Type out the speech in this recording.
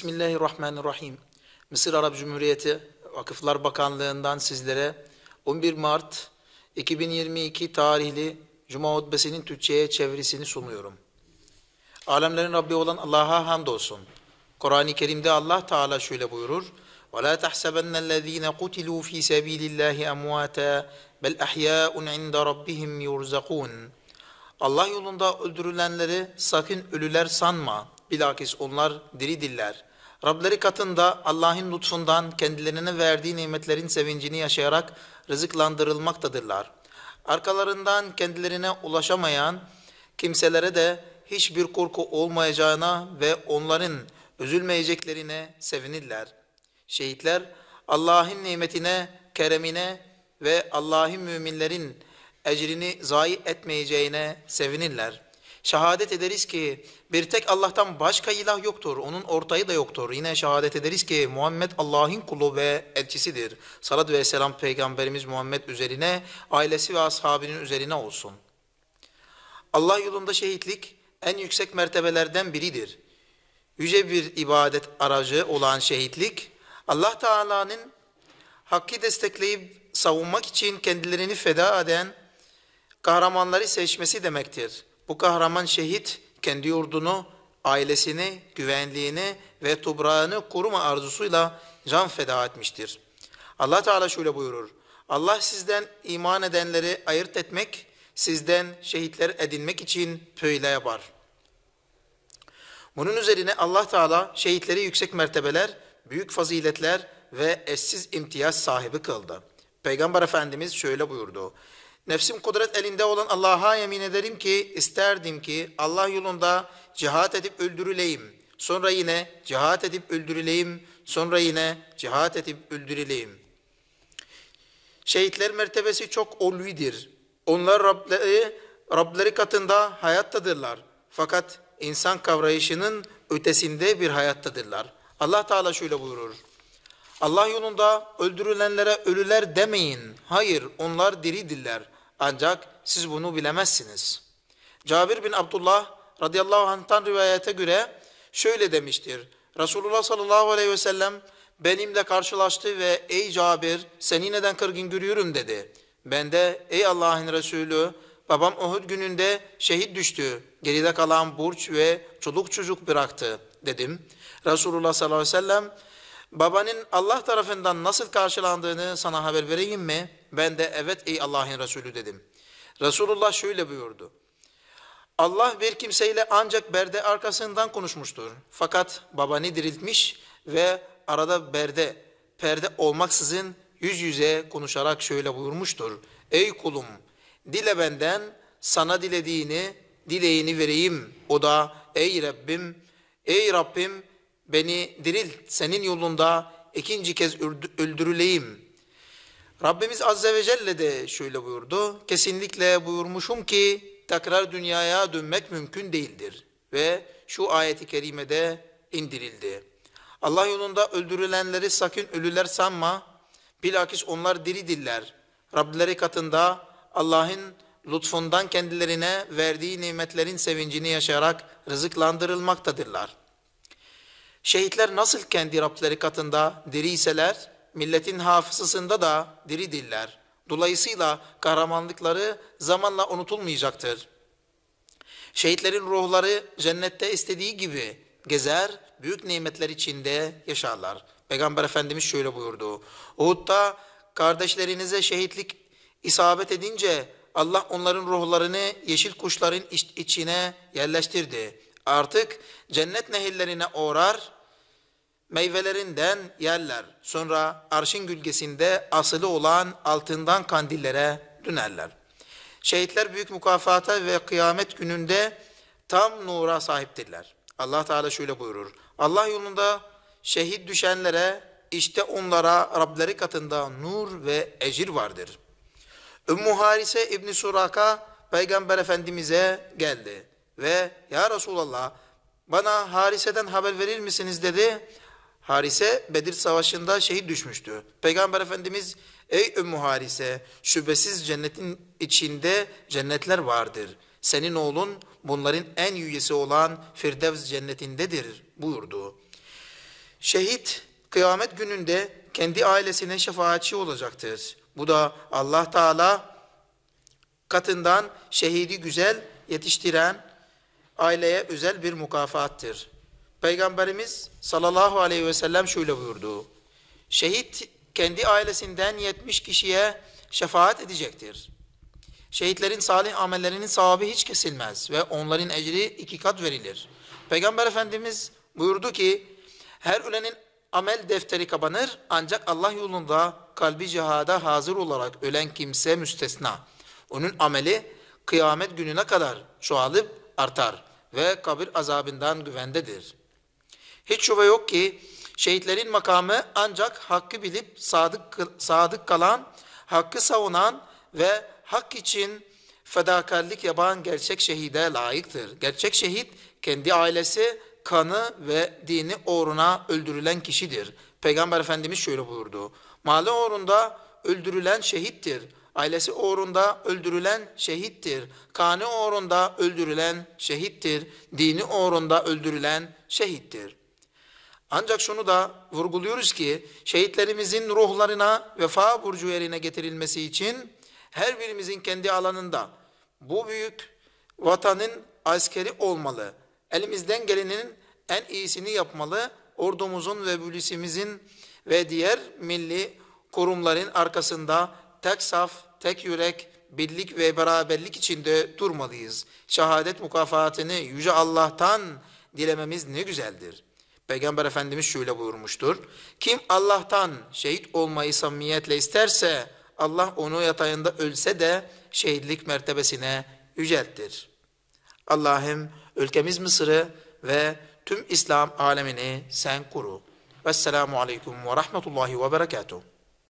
Bismillahirrahmanirrahim. Mısır Arap Cumhuriyeti Vakıflar Bakanlığı'ndan sizlere 11 Mart 2022 tarihli Cuma hutbesinin Türkçe'ye çevirisini sunuyorum. Alemlerin Rabbi olan Allah'a hamdolsun. Kur'an-ı Kerim'de Allah Teala şöyle buyurur. وَلَا تَحْسَبَنَّ الَّذ۪ينَ قُتِلُوا ف۪ي سَب۪يلِ اللّٰهِ اَمْوَاتًا بَلْ اَحْيَاءٌ عِنْدَ رَبِّهِمْ يُرْزَقُونَ Allah yolunda öldürülenleri sakın ölüler sanma. Bilakis onlar diri diller. Rableri katında Allah'ın lütfundan kendilerine verdiği nimetlerin sevincini yaşayarak rızıklandırılmaktadırlar. Arkalarından kendilerine ulaşamayan kimselere de hiçbir korku olmayacağına ve onların üzülmeyeceklerine sevinirler. Şehitler Allah'ın nimetine, keremine ve Allah'ın müminlerin ecrini zayi etmeyeceğine sevinirler. Şehadet ederiz ki bir tek Allah'tan başka ilah yoktur. Onun ortayı da yoktur. Yine şehadet ederiz ki Muhammed Allah'ın kulu ve elçisidir. Salat ve selam Peygamberimiz Muhammed üzerine, ailesi ve ashabinin üzerine olsun. Allah yolunda şehitlik en yüksek mertebelerden biridir. Yüce bir ibadet aracı olan şehitlik, Allah Teala'nın hakkı destekleyip savunmak için kendilerini feda eden kahramanları seçmesi demektir bu kahraman şehit kendi yurdunu, ailesini, güvenliğini ve toprağını koruma arzusuyla can feda etmiştir. Allah Teala şöyle buyurur. Allah sizden iman edenleri ayırt etmek, sizden şehitler edinmek için böyle yapar. Bunun üzerine Allah Teala şehitleri yüksek mertebeler, büyük faziletler ve eşsiz imtiyaz sahibi kıldı. Peygamber Efendimiz şöyle buyurdu. Nefsim kudret elinde olan Allah'a yemin ederim ki isterdim ki Allah yolunda cihat edip öldürüleyim. Sonra yine cihat edip öldürüleyim. Sonra yine cihat edip öldürüleyim. Şehitler mertebesi çok olvidir. Onlar Rableri, Rableri katında hayattadırlar. Fakat insan kavrayışının ötesinde bir hayattadırlar. Allah Teala şöyle buyurur. Allah yolunda öldürülenlere ölüler demeyin. Hayır onlar diridirler. Ancak siz bunu bilemezsiniz. Cabir bin Abdullah radıyallahu anh'tan rivayete göre şöyle demiştir. Resulullah sallallahu aleyhi ve sellem benimle karşılaştı ve ey Cabir seni neden kırgın görüyorum dedi. Ben de ey Allah'ın Resulü babam Uhud gününde şehit düştü. Geride kalan burç ve çoluk çocuk bıraktı dedim. Resulullah sallallahu aleyhi ve sellem Babanın Allah tarafından nasıl karşılandığını sana haber vereyim mi? Ben de evet ey Allah'ın Resulü dedim. Resulullah şöyle buyurdu. Allah bir kimseyle ancak berde arkasından konuşmuştur. Fakat babanı diriltmiş ve arada berde, perde olmaksızın yüz yüze konuşarak şöyle buyurmuştur. Ey kulum, dile benden sana dilediğini, dileğini vereyim. O da ey Rabbim, ey Rabbim beni diril, senin yolunda ikinci kez öldürüleyim. Rabbimiz Azze ve Celle de şöyle buyurdu. Kesinlikle buyurmuşum ki tekrar dünyaya dönmek mümkün değildir. Ve şu ayeti kerimede indirildi. Allah yolunda öldürülenleri sakın ölüler sanma. Bilakis onlar diri diller. Rableri katında Allah'ın lütfundan kendilerine verdiği nimetlerin sevincini yaşayarak rızıklandırılmaktadırlar.'' Şehitler nasıl kendi Rableri katında diri iseler, milletin hafızasında da diri diller. Dolayısıyla kahramanlıkları zamanla unutulmayacaktır. Şehitlerin ruhları cennette istediği gibi gezer, büyük nimetler içinde yaşarlar. Peygamber Efendimiz şöyle buyurdu. Uhud'da kardeşlerinize şehitlik isabet edince Allah onların ruhlarını yeşil kuşların içine yerleştirdi. Artık cennet nehirlerine uğrar, meyvelerinden yerler. Sonra arşın gülgesinde asılı olan altından kandillere dönerler. Şehitler büyük mukafata ve kıyamet gününde tam nura sahiptirler. Allah Teala şöyle buyurur. Allah yolunda şehit düşenlere işte onlara Rableri katında nur ve ecir vardır. Ümmü Harise İbni Suraka Peygamber Efendimiz'e geldi ve Ya Resulallah bana Harise'den haber verir misiniz dedi. Harise Bedir Savaşı'nda şehit düşmüştü. Peygamber Efendimiz ey Ümmü Harise şüphesiz cennetin içinde cennetler vardır. Senin oğlun bunların en yücesi olan Firdevs cennetindedir buyurdu. Şehit kıyamet gününde kendi ailesine şefaatçi olacaktır. Bu da Allah Teala katından şehidi güzel yetiştiren aileye özel bir mukafattır. Peygamberimiz sallallahu aleyhi ve sellem şöyle buyurdu. Şehit kendi ailesinden 70 kişiye şefaat edecektir. Şehitlerin salih amellerinin sahibi hiç kesilmez ve onların ecri iki kat verilir. Peygamber Efendimiz buyurdu ki her ölenin amel defteri kapanır ancak Allah yolunda kalbi cihada hazır olarak ölen kimse müstesna. Onun ameli kıyamet gününe kadar çoğalıp artar ve kabir azabından güvendedir.'' Hiç şüphe yok ki şehitlerin makamı ancak hakkı bilip sadık, sadık kalan, hakkı savunan ve hak için fedakarlık yapan gerçek şehide layıktır. Gerçek şehit kendi ailesi, kanı ve dini uğruna öldürülen kişidir. Peygamber Efendimiz şöyle buyurdu. Malı uğrunda öldürülen şehittir. Ailesi uğrunda öldürülen şehittir. Kanı uğrunda öldürülen şehittir. Dini uğrunda öldürülen şehittir. Ancak şunu da vurguluyoruz ki şehitlerimizin ruhlarına vefa burcu yerine getirilmesi için her birimizin kendi alanında bu büyük vatanın askeri olmalı. Elimizden gelenin en iyisini yapmalı. Ordumuzun ve polisimizin ve diğer milli kurumların arkasında tek saf, tek yürek, birlik ve beraberlik içinde durmalıyız. Şehadet mükafatını Yüce Allah'tan dilememiz ne güzeldir. Peygamber Efendimiz şöyle buyurmuştur. Kim Allah'tan şehit olmayı samimiyetle isterse Allah onu yatağında ölse de şehitlik mertebesine yüceltir. Allah'ım ülkemiz Mısır'ı ve tüm İslam alemini sen kuru. Vesselamu aleyküm ve rahmetullahi ve berekatuhu.